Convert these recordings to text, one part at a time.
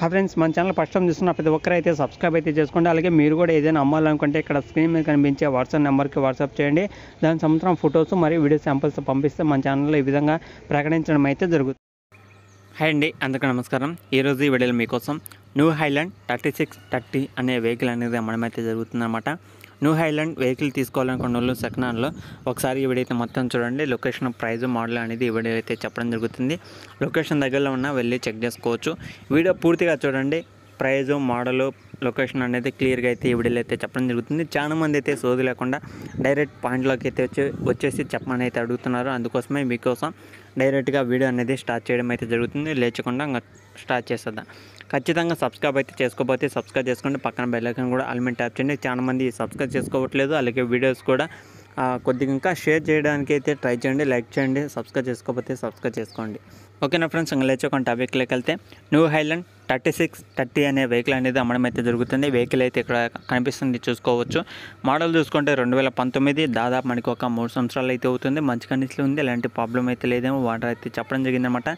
హా ఫ్రెండ్స్ మన channel first time చూస్తున్న ప్రతి ఒక్కరు అయితే సబ్స్క్రైబ్ అయితే చేసుకోండి అలాగే మీరు కూడా ఏదైనా అమ్మాలనుకుంటే ఇక్కడ స్క్రీన్ మీద కనిపించే వాట్సాప్ నెంబర్కి వాట్సాప్ చేయండి దాని సంవత్సరం ఫొటోస్ మరియు వీడియో శాంపిల్స్ పంపిస్తే మన ఛానల్లో ఈ విధంగా ప్రకటించడం అయితే జరుగుతుంది హాయ్ అండి అందుకే నమస్కారం ఈరోజు ఈ వీడియోలో మీకోసం new Holland thirty six thirty అనే వెహికల్ అనేది అమ్మడం అయితే జరుగుతుందన్నమాట న్యూ హైలాండ్ వెహికల్ తీసుకోవాలనుకున్న వాళ్ళు హ్యాండ్లో ఒకసారి ఇవిడైతే మొత్తం చూడండి లొకేషన్ ప్రైజ్ మోడల్ అనేది ఇవిడైతే చెప్పడం జరుగుతుంది లొకేషన్ దగ్గరలో ఉన్న వెళ్ళి చెక్ చేసుకోవచ్చు వీడియో పూర్తిగా చూడండి ప్రైజు మోడలు లొకేషన్ అనేది క్లియర్గా అయితే ఈ వీడియోలో అయితే చెప్పడం జరుగుతుంది చాలా మంది అయితే సోది లేకుండా డైరెక్ట్ పాయింట్లోకి అయితే వచ్చి వచ్చేసి చెప్పమని అయితే అడుగుతున్నారు అందుకోసమే మీకోసం డైరెక్ట్గా వీడియో అనేది స్టార్ట్ చేయడం అయితే జరుగుతుంది లేచకుండా స్టార్ట్ చేసేద్దాం ఖచ్చితంగా సబ్స్క్రైబ్ అయితే చేసుకోకపోతే సబ్స్క్రైబ్ చేసుకుంటే పక్కన బెల్లైకన్ కూడా అల్మెంట్ ట్యాప్ చేయండి చాలా మంది సబ్స్క్రైబ్ చేసుకోవట్లేదు అలాగే వీడియోస్ కూడా కొద్దిగా ఇంకా షేర్ చేయడానికి అయితే ట్రై చేయండి లైక్ చేయండి సబ్స్క్రైబ్ చేసుకోకపోతే సబ్స్క్రైబ్ చేసుకోండి ఓకేనా ఫ్రెండ్స్ ఇంకా లేచకుండా టాపిక్లోకి వెళ్తే new Holland thirty six thirty అనే వెహికల్ అనేది అమ్మడం అయితే జరుగుతుంది వెహికల్ అయితే ఇక్కడ కనిపిస్తుంది చూసుకోవచ్చు మోడల్ చూసుకుంటే రెండు వేల పంతొమ్మిది దాదాపు మనకి ఒక మూడు సంవత్సరాలు అయితే అవుతుంది మంచి కండిషన్లో ఉంది ఎలాంటి ప్రాబ్లం అయితే లేదేమో వాటర్ అయితే చెప్పడం జరిగిందనమాట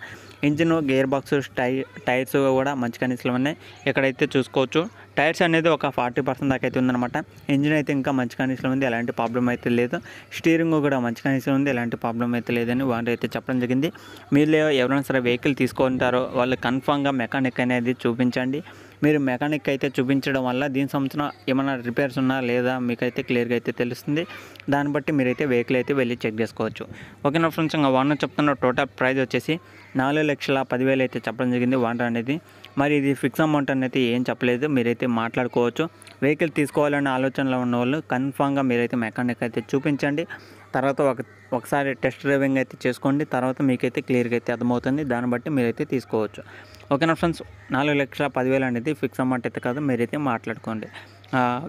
ఇంజిన్ గేర్ బాక్స్ టై టైర్స్ కూడా మంచి కండిషన్లో ఉన్నాయి ఇక్కడైతే చూసుకోవచ్చు టైర్స్ అనేది ఒక ఫార్టీ పర్సెంట్ దాకా అయితే ఉందన్నమాట ఇంజిన్ అయితే ఇంకా మంచి కండిషన్లో ఉంది ఎలాంటి ప్రాబ్లం అయితే లేదు స్టీరింగ్ కూడా మంచి కండిషన్ ఉంది ఎలాంటి ప్రాబ్లం అయితే లేదని వారు అయితే చెప్పడం జరిగింది మీరు ఎవరైనా సరే వెహికల్ తీసుకుంటారో వాళ్ళు కన్ఫామ్గా మెకానిక్ అనేది చూపించండి మీరు మెకానిక్ అయితే చూపించడం వల్ల దీని సంవత్సరం ఏమైనా రిపేర్స్ ఉన్నా లేదా మీకైతే క్లియర్గా అయితే తెలుస్తుంది దాన్ని బట్టి మీరైతే వెహికల్ అయితే వెళ్ళి చెక్ చేసుకోవచ్చు నా ఫ్రెండ్స్ ఇంకా వాటర్ చెప్తున్న టోటల్ ప్రైస్ వచ్చేసి నాలుగు లక్షల పదివేలు అయితే చెప్పడం జరిగింది వాటర్ అనేది మరి ఇది ఫిక్స్ అమౌంట్ అనేది ఏం చెప్పలేదు మీరైతే మాట్లాడుకోవచ్చు వెహికల్ తీసుకోవాలనే ఆలోచనలో ఉన్న వాళ్ళు కన్ఫామ్గా మీరైతే మెకానిక్ అయితే చూపించండి తర్వాత ఒక ఒకసారి టెస్ట్ డ్రైవింగ్ అయితే చేసుకోండి తర్వాత మీకైతే క్లియర్గా అయితే అర్థమవుతుంది దాన్ని బట్టి మీరైతే తీసుకోవచ్చు ఓకేనా ఫ్రెండ్స్ నాలుగు లక్షల పదివేలు అనేది ఫిక్స్ అమౌంట్ అయితే కాదు మీరైతే మాట్లాడుకోండి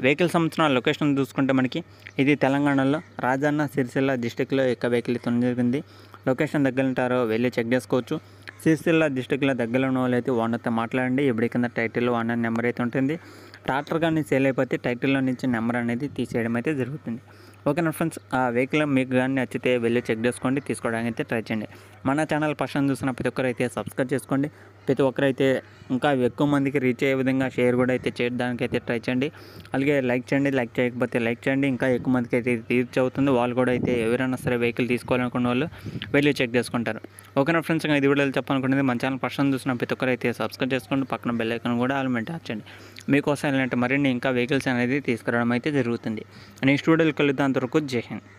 వెహికల్ సంబంధించిన లొకేషన్ చూసుకుంటే మనకి ఇది తెలంగాణలో రాజన్న సిరిసిల్ల డిస్టిక్లో ఎక్క వెహికల్ అయితే జరిగింది లొకేషన్ దగ్గర ఉంటారో వెళ్ళి చెక్ చేసుకోవచ్చు సిరిసిల్ల డిస్టిక్లో దగ్గర ఉన్న వాళ్ళు అయితే వాళ్ళతో మాట్లాడండి ఎప్పుడు కింద టైటిల్ ఓనర్ నెంబర్ అయితే ఉంటుంది ట్రాక్టర్ కానీ సేల్ అయిపోతే టైటిల్లో నుంచి నెంబర్ అనేది తీసేయడం అయితే జరుగుతుంది ఓకేనా ఫ్రెండ్స్ ఆ వెహికల్ మీకు కానీ నచ్చితే వెళ్ళి చెక్ చేసుకోండి తీసుకోవడానికి అయితే ట్రై చేయండి మన ఛానల్ ఫస్ట్ చూసిన ప్రతి ఒక్కరైతే సబ్స్క్రైబ్ చేసుకోండి ప్రతి ఒక్కరైతే ఇంకా ఎక్కువ మందికి రీచ్ అయ్యే విధంగా షేర్ కూడా అయితే చేయడానికి అయితే ట్రై చేయండి అలాగే లైక్ చేయండి లైక్ చేయకపోతే లైక్ చేయండి ఇంకా ఎక్కువ మందికి అయితే రీచ్ అవుతుంది వాళ్ళు కూడా అయితే ఎవరైనా సరే వెహికల్ తీసుకోవాలనుకున్న వాళ్ళు వెళ్ళి చెక్ చేసుకుంటారు ఓకేనా ఫ్రెండ్స్ ఇంకా ఇది వీడియోలో చెప్పాలనుకుంటుంది మన ఛానల్ ఫస్ట్ చూసిన ప్రతి ఒక్కరైతే సబ్స్క్రైబ్ చేసుకోండి పక్కన బెల్లైకన్ కూడా ఆల్మెంట్ ఆచండి మీకోసం ఇలాంటి మరిన్ని ఇంకా వెహికల్స్ అనేది తీసుకురావడం అయితే జరుగుతుంది నేను వీడియోలు కలుద్దాం అంతవరకు జై హింద్